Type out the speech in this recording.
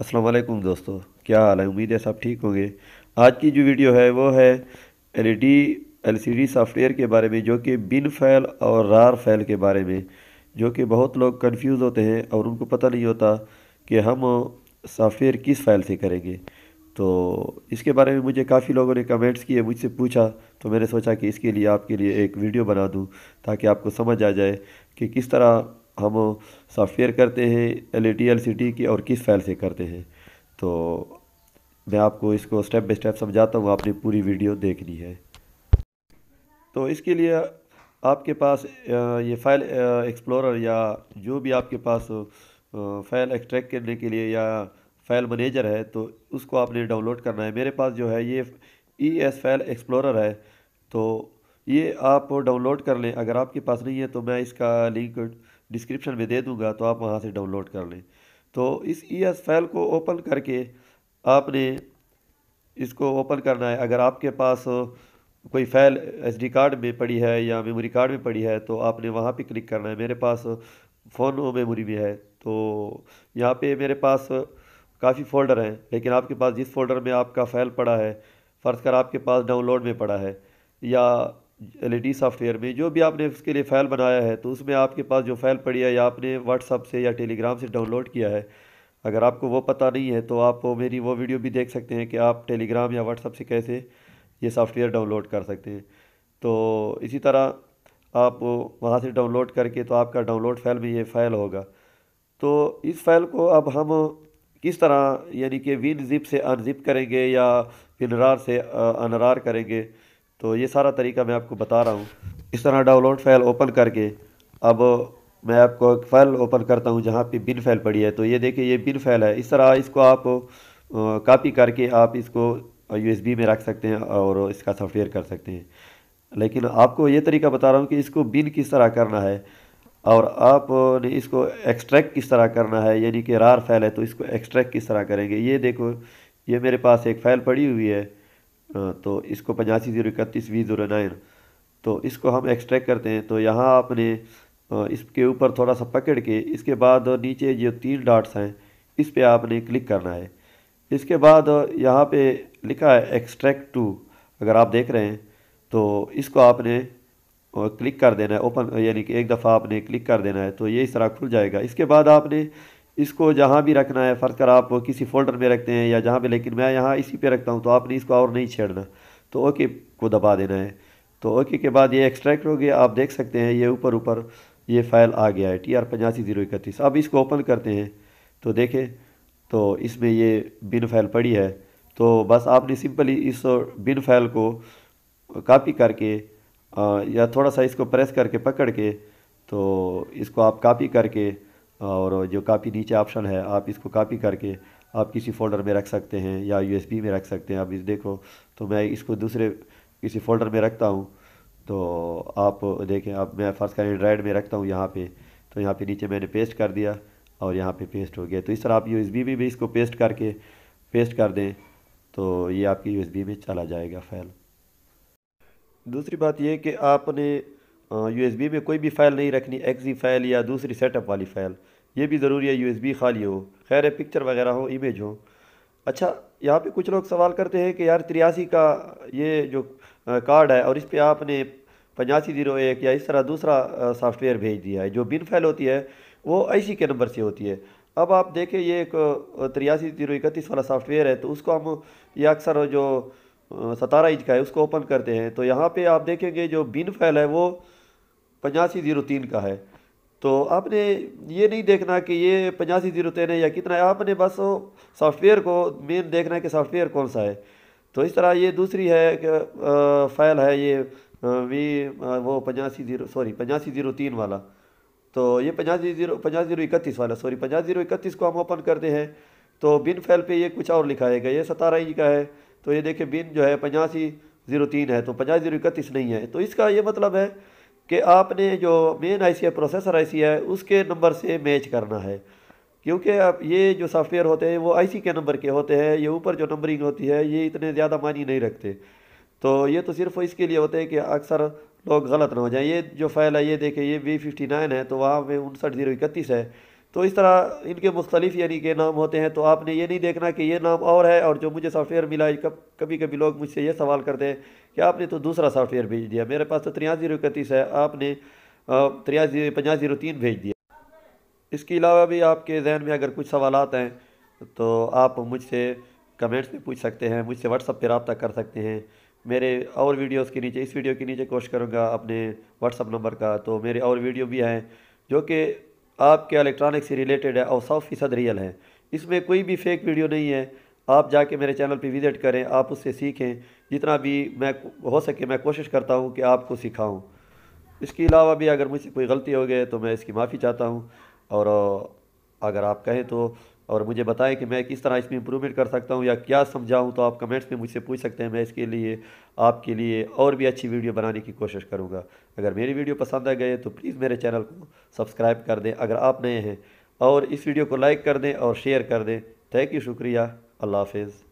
असलम दोस्तों क्या हाल है उम्मीद है सब ठीक होंगे आज की जो वीडियो है वो है सी डी सॉफ्टवेयर के बारे में जो कि बिन फैल और रार फैल के बारे में जो कि बहुत लोग कंफ्यूज होते हैं और उनको पता नहीं होता कि हम सॉफ्टवेयर किस फाइल से करेंगे तो इसके बारे में मुझे काफ़ी लोगों ने कमेंट्स किए मुझसे पूछा तो मैंने सोचा कि इसके लिए आपके लिए एक वीडियो बना दूं ताकि आपको समझ आ जाए कि किस तरह हम सॉफ्टवेयर करते हैं L A T L C T की और किस फाइल से करते हैं तो मैं आपको इसको स्टेप बाई स्टेप समझाता हूँ आपने पूरी वीडियो देखनी है तो इसके लिए आपके पास ये फाइल एक्सप्लोरर या जो भी आपके पास फाइल एक्सट्रैक्ट करने के लिए या फाइल मैनेजर है तो उसको आपने डाउनलोड करना है मेरे पास जो है ये E e S file explorer है तो ये आप डाउनलोड कर लें अगर आपके पास नहीं है तो मैं इसका लिंक डिस्क्रिप्शन में दे दूँगा तो आप वहाँ से डाउनलोड कर लें तो इस ई एस फाइल को ओपन करके आपने इसको ओपन करना है अगर आपके पास कोई फ़ाइल डी कार्ड में पड़ी है या मेमोरी कार्ड में पड़ी है तो आपने वहाँ पे क्लिक करना है मेरे पास फ़ोन मेमोरी में है तो यहाँ पे मेरे पास काफ़ी फ़ोल्डर हैं लेकिन आपके पास जिस फोल्डर में आपका फ़ाइल पड़ा है फ़र्ज़ कर आपके पास डाउनलोड में पड़ा है या एल सॉफ्टवेयर e में जो भी आपने उसके लिए फ़ाइल बनाया है तो उसमें आपके पास जो फ़ाइल पड़ी है या आपने व्हाट्सअप से या टेलीग्राम से डाउनलोड किया है अगर आपको वो पता नहीं है तो आप मेरी वो वीडियो भी देख सकते हैं कि आप टेलीग्राम या व्हाट्सअप से कैसे ये सॉफ्टवेयर डाउनलोड कर सकते हैं तो इसी तरह आप वहाँ से डाउनलोड करके तो आपका डाउनलोड फाइल में ये फ़ाइल होगा तो इस फाइल को अब हम किस तरह यानी कि विन जिप से अनजिप करेंगे या विनरार से अनरार करेंगे तो ये सारा तरीका मैं आपको बता रहा हूँ इस तरह डाउनलोड फाइल ओपन करके अब मैं आपको एक फ़ाइल ओपन करता हूँ जहाँ पे बिन फाइल पड़ी है तो ये देखिए ये बिन फाइल है इस तरह इसको आप कापी करके आप इसको यूएसबी में रख सकते हैं और इसका सॉफ्टवेयर कर सकते हैं लेकिन आपको ये तरीका बता रहा हूँ कि इसको बिन किस तरह करना है और आपने इसको एक्सट्रैक्ट किस तरह करना है यानी कि रार फाइल है तो इसको एक्सट्रैक्ट किस तरह करेंगे ये देखो ये मेरे पास एक फ़ाइल पड़ी हुई है हाँ, तो इसको पचासी जीरो इकतीस वी जीरो नाइन तो इसको हम एक्सट्रैक्ट करते हैं तो यहाँ आपने इसके ऊपर थोड़ा सा पकड़ के इसके बाद नीचे जो तीन डॉट्स हैं इस पर आपने क्लिक करना है इसके बाद यहाँ पे लिखा है एक्सट्रैक्ट टू अगर आप देख रहे हैं तो इसको आपने क्लिक कर देना है ओपन यानी कि एक दफ़ा आपने क्लिक कर देना है तो ये इस तरह खुल जाएगा इसके बाद आपने इसको जहाँ भी रखना है फ़र्क कर आप किसी फोल्डर में रखते हैं या जहाँ पर लेकिन मैं यहाँ इसी पर रखता हूँ तो आपने इसको और नहीं छेड़ना तो ओके को दबा देना है तो ओके के बाद ये एक्सट्रैक्ट हो गया आप देख सकते हैं ये ऊपर ऊपर ये फाइल आ गया है टी आर पचासी जीरो इकतीस अब इसको ओपन करते हैं तो देखें तो इसमें ये बिन फाइल पड़ी है तो बस आपने सिंपली इस बिन फाइल को कापी करके या थोड़ा सा इसको प्रेस करके पकड़ के तो इसको आप कापी करके और जो कापी नीचे ऑप्शन है आप इसको कापी करके आप किसी फ़ोल्डर में रख सकते हैं या यू में रख सकते हैं आप इस देखो तो मैं इसको दूसरे किसी फ़ोल्डर में रखता हूँ तो आप देखें अब मैं फ़र्स्ट कर एंड्राइड में रखता हूँ यहाँ पे तो यहाँ पे नीचे मैंने पेस्ट कर दिया और यहाँ पे पेस्ट हो गया तो इस तरह आप यू में भी इसको पेस्ट करके पेस्ट कर दें तो ये आपकी यू में चला जाएगा फैल दूसरी बात यह कि आपने यू एस बी में कोई भी फ़ाइल नहीं रखनी एक्सी फ़ाइल या दूसरी सेटअप वाली फ़ाइल ये भी ज़रूरी है यू एस बी खाली हो खैर है पिक्चर वगैरह हो इमेज हो अच्छा यहाँ पे कुछ लोग सवाल करते हैं कि यार तिरासी का ये जो कार्ड है और इस पर आपने पचासी जीरो एक या इस तरह दूसरा सॉफ्टवेयर भेज दिया है जो बिन फाइल होती है वो ऐसी के नंबर से होती है अब आप देखें ये एक तिरासी जीरो इकतीस वाला सॉफ्टवेयर है तो उसको हम ये अक्सर जो सतारह इंच का है उसको ओपन करते हैं तो यहाँ पे आप देखेंगे जो बिन फाइल है वो पचासी ज़ीरो तीन का है तो आपने ये नहीं देखना कि ये पचासी ज़ीरो तीन है या कितना है आपने बस सॉफ्टवेयर को मेन देखना है कि सॉफ्टवेयर कौन सा है तो इस तरह ये दूसरी है कि फाइल है ये वी वो पचासी ज़ीरो सॉरी पचासी ज़ीरो तीन वाला तो ये पचासी ज़ीरो पचास ज़ीरो इकतीस वाला सॉरी पचास ज़ीरो इकतीस को हम ओपन करते हैं तो बिन फाइल पे ये कुछ और लिखा है ये सतारह ही का है तो ये देखिए बिन जो है पचासी ज़ीरो तीन है तो पचास ज़ीरो इकतीस नहीं है तो इसका ये मतलब है कि आपने जो मेन आई है प्रोसेसर आई है उसके नंबर से मैच करना है क्योंकि अब ये जो सॉफ्टवेयर होते हैं वो आईसी के नंबर के होते हैं ये ऊपर जो नंबरिंग होती है ये इतने ज़्यादा मानी नहीं रखते तो ये तो सिर्फ इसके लिए होते हैं कि अक्सर लोग गलत ना हो जाए ये जो फाइल है ये देखें ये वी फिफ्टी नाइन है तो वहाँ पर उनसठ जीरो इकतीस है तो इस तरह इनके मुख्तलिफ यानी के नाम होते हैं तो आपने ये नहीं देखना कि ये नाम और है और जो मुझे सॉफ्टवेयर मिला है कब कभी कभी लोग मुझसे ये सवाल करते हैं कि आपने तो दूसरा सॉफ्टवेयर भेज दिया मेरे पास तो त्रिया जीरो इकतीस है आपने जीरो पचास जीरो तीन भेज दिया इसके अलावा भी आपके जहन में अगर कुछ सवाल हैं तो आप मुझसे कमेंट्स में पूछ सकते हैं मुझसे व्हाट्सअप पर रबता कर सकते हैं मेरे और वीडियोज़ के नीचे इस वीडियो के नीचे कोशिश करूँगा अपने व्हाट्सअप नंबर का तो मेरे और वीडियो भी हैं जो कि आपके इलेक्ट्रॉनिक से रिलेटेड है और सौ फ़ीसद रियल है इसमें कोई भी फेक वीडियो नहीं है आप जाके मेरे चैनल पे विज़िट करें आप उससे सीखें जितना भी मैं हो सके मैं कोशिश करता हूँ कि आपको सिखाऊँ इसके अलावा भी अगर मुझसे कोई गलती हो गए तो मैं इसकी माफ़ी चाहता हूँ और अगर आप कहें तो और मुझे बताएं कि मैं किस तरह इसमें इम्प्रूवमेंट कर सकता हूँ या क्या समझाऊँ तो आप कमेंट्स में मुझसे पूछ सकते हैं मैं इसके लिए आपके लिए और भी अच्छी वीडियो बनाने की कोशिश करूँगा अगर मेरी वीडियो पसंद आ गए तो प्लीज़ मेरे चैनल को सब्सक्राइब कर दें अगर आप नए हैं और इस वीडियो को लाइक कर दें और शेयर कर दें थैंक यू शुक्रिया अल्लाह हाफिज़